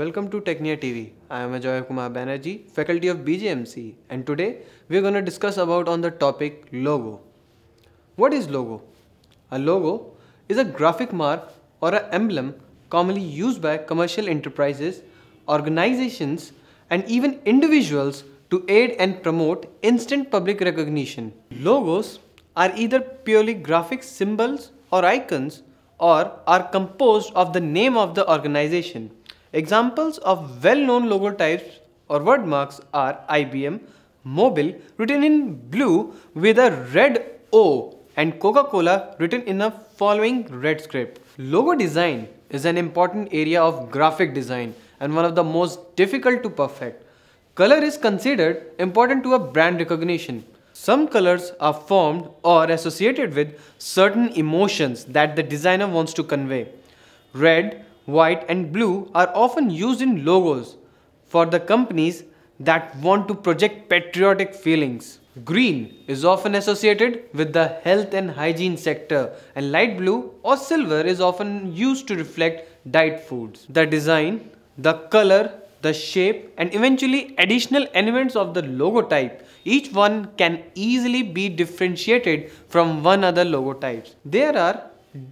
Welcome to Technia TV. I am Ajoy Kumar Banerjee, faculty of BJMC and today we are going to discuss about on the topic logo. What is logo? A logo is a graphic mark or an emblem commonly used by commercial enterprises, organizations and even individuals to aid and promote instant public recognition. Logos are either purely graphic symbols or icons or are composed of the name of the organization Examples of well-known logo types or word marks are IBM, Mobile written in blue with a red O and Coca-Cola written in a following red script. Logo design is an important area of graphic design and one of the most difficult to perfect. Color is considered important to a brand recognition. Some colors are formed or associated with certain emotions that the designer wants to convey. Red white and blue are often used in logos for the companies that want to project patriotic feelings. Green is often associated with the health and hygiene sector and light blue or silver is often used to reflect diet foods. The design, the color, the shape and eventually additional elements of the logo type, Each one can easily be differentiated from one other logo types. There are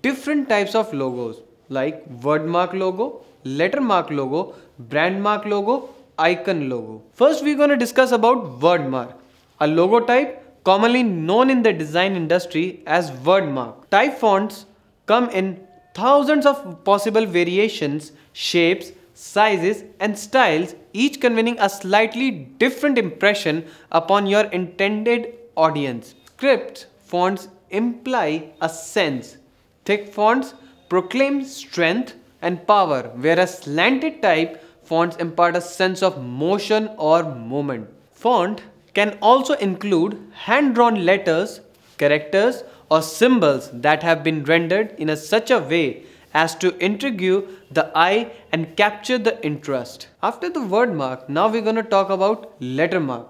different types of logos like wordmark logo, lettermark logo, brand mark logo, icon logo. First we're going to discuss about wordmark, a logo type commonly known in the design industry as wordmark. Type fonts come in thousands of possible variations, shapes, sizes and styles each conveying a slightly different impression upon your intended audience. Script fonts imply a sense. Thick fonts proclaim strength and power, whereas slanted type fonts impart a sense of motion or movement. Font can also include hand-drawn letters, characters or symbols that have been rendered in a such a way as to intrigue the eye and capture the interest. After the word mark, now we're gonna talk about letter mark.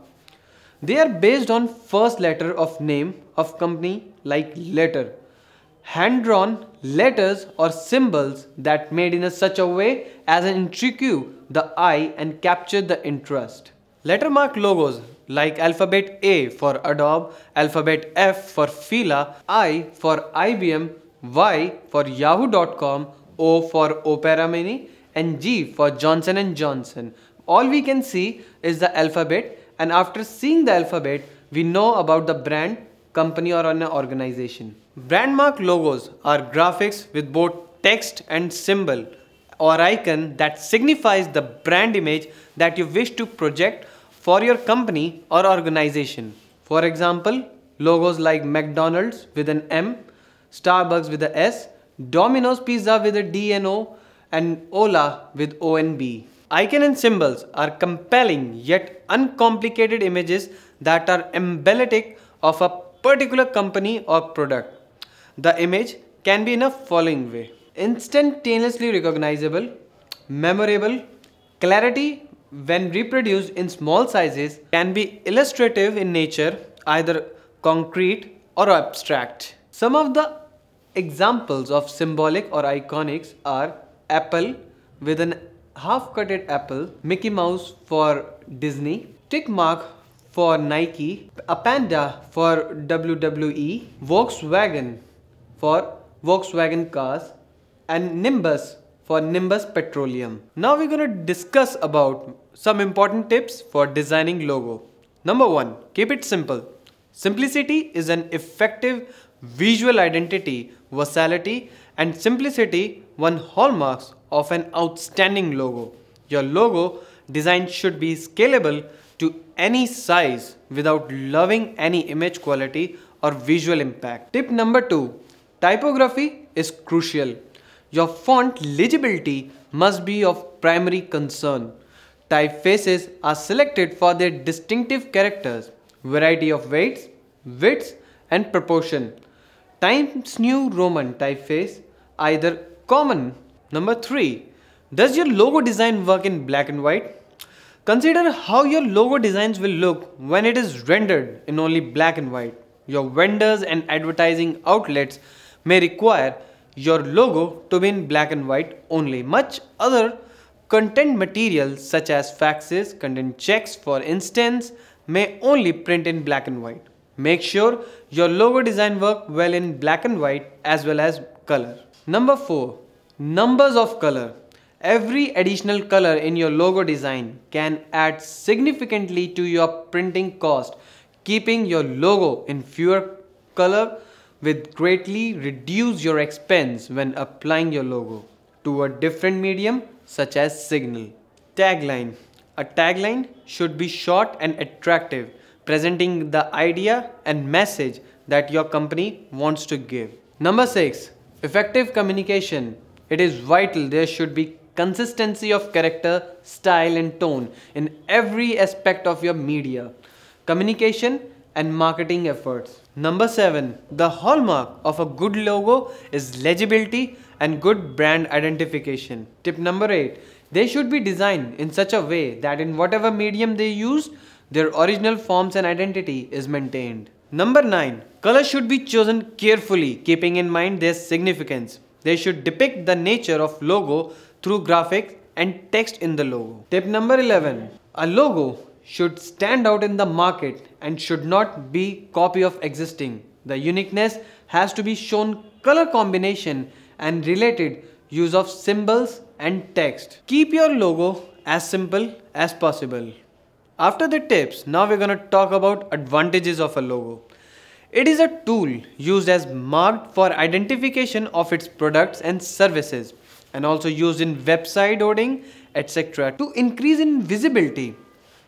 They are based on first letter of name of company like letter hand-drawn letters or symbols that made in a such a way as an intrigue the eye and capture the interest. Lettermark logos like alphabet A for Adobe, alphabet F for Fila, I for IBM, Y for Yahoo.com, O for Opera Mini and G for Johnson & Johnson. All we can see is the alphabet and after seeing the alphabet, we know about the brand, company or an organization. Brandmark logos are graphics with both text and symbol or icon that signifies the brand image that you wish to project for your company or organization. For example, logos like McDonald's with an M, Starbucks with a S, Domino's Pizza with a D and O, and Ola with O and B. Icon and symbols are compelling yet uncomplicated images that are emblematic of a particular company or product. The image can be in a following way. Instantaneously recognizable, memorable, clarity when reproduced in small sizes can be illustrative in nature, either concrete or abstract. Some of the examples of symbolic or iconics are apple with an half-cutted apple, Mickey Mouse for Disney, tick mark for Nike, a panda for WWE, Volkswagen for Volkswagen cars and Nimbus for Nimbus Petroleum. Now we're gonna discuss about some important tips for designing logo. Number one, keep it simple. Simplicity is an effective visual identity, versatility and simplicity one hallmarks of an outstanding logo. Your logo design should be scalable to any size without loving any image quality or visual impact. Tip number two, Typography is crucial. Your font legibility must be of primary concern. Typefaces are selected for their distinctive characters, variety of weights, widths and proportion. Times New Roman typeface, either common. Number 3. Does your logo design work in black and white? Consider how your logo designs will look when it is rendered in only black and white. Your vendors and advertising outlets may require your logo to be in black and white only. Much other content material such as faxes, content checks for instance, may only print in black and white. Make sure your logo design work well in black and white as well as color. Number 4. Numbers of color. Every additional color in your logo design can add significantly to your printing cost. Keeping your logo in fewer color with greatly reduce your expense when applying your logo to a different medium such as signal. Tagline A tagline should be short and attractive, presenting the idea and message that your company wants to give. Number 6. Effective communication. It is vital there should be consistency of character, style and tone in every aspect of your media. Communication and marketing efforts. Number 7. The hallmark of a good logo is legibility and good brand identification. Tip number 8. They should be designed in such a way that in whatever medium they use, their original forms and identity is maintained. Number 9. color should be chosen carefully, keeping in mind their significance. They should depict the nature of logo through graphics and text in the logo. Tip number 11. A logo should stand out in the market and should not be copy of existing. The uniqueness has to be shown color combination and related use of symbols and text. Keep your logo as simple as possible. After the tips, now we're going to talk about advantages of a logo. It is a tool used as mark for identification of its products and services and also used in website ordering, etc. to increase in visibility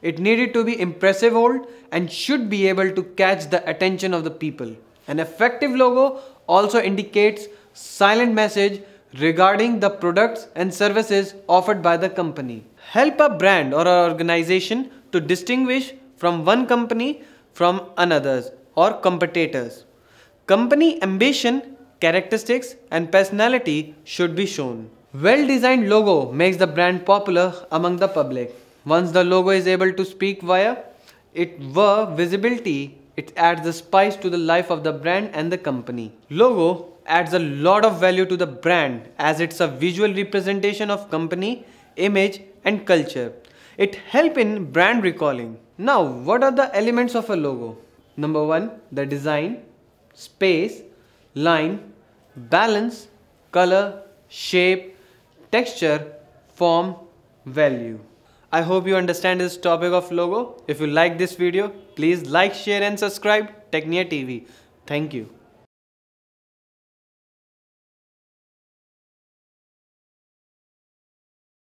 it needed to be impressive old and should be able to catch the attention of the people. An effective logo also indicates silent message regarding the products and services offered by the company. Help a brand or an organization to distinguish from one company from another's or competitors. Company ambition, characteristics and personality should be shown. Well-designed logo makes the brand popular among the public. Once the logo is able to speak via its visibility, it adds the spice to the life of the brand and the company. Logo adds a lot of value to the brand as it's a visual representation of company, image and culture. It help in brand recalling. Now, what are the elements of a logo? Number one, the design, space, line, balance, color, shape, texture, form, value. I hope you understand this topic of logo. If you like this video, please like, share and subscribe Technia TV. Thank you.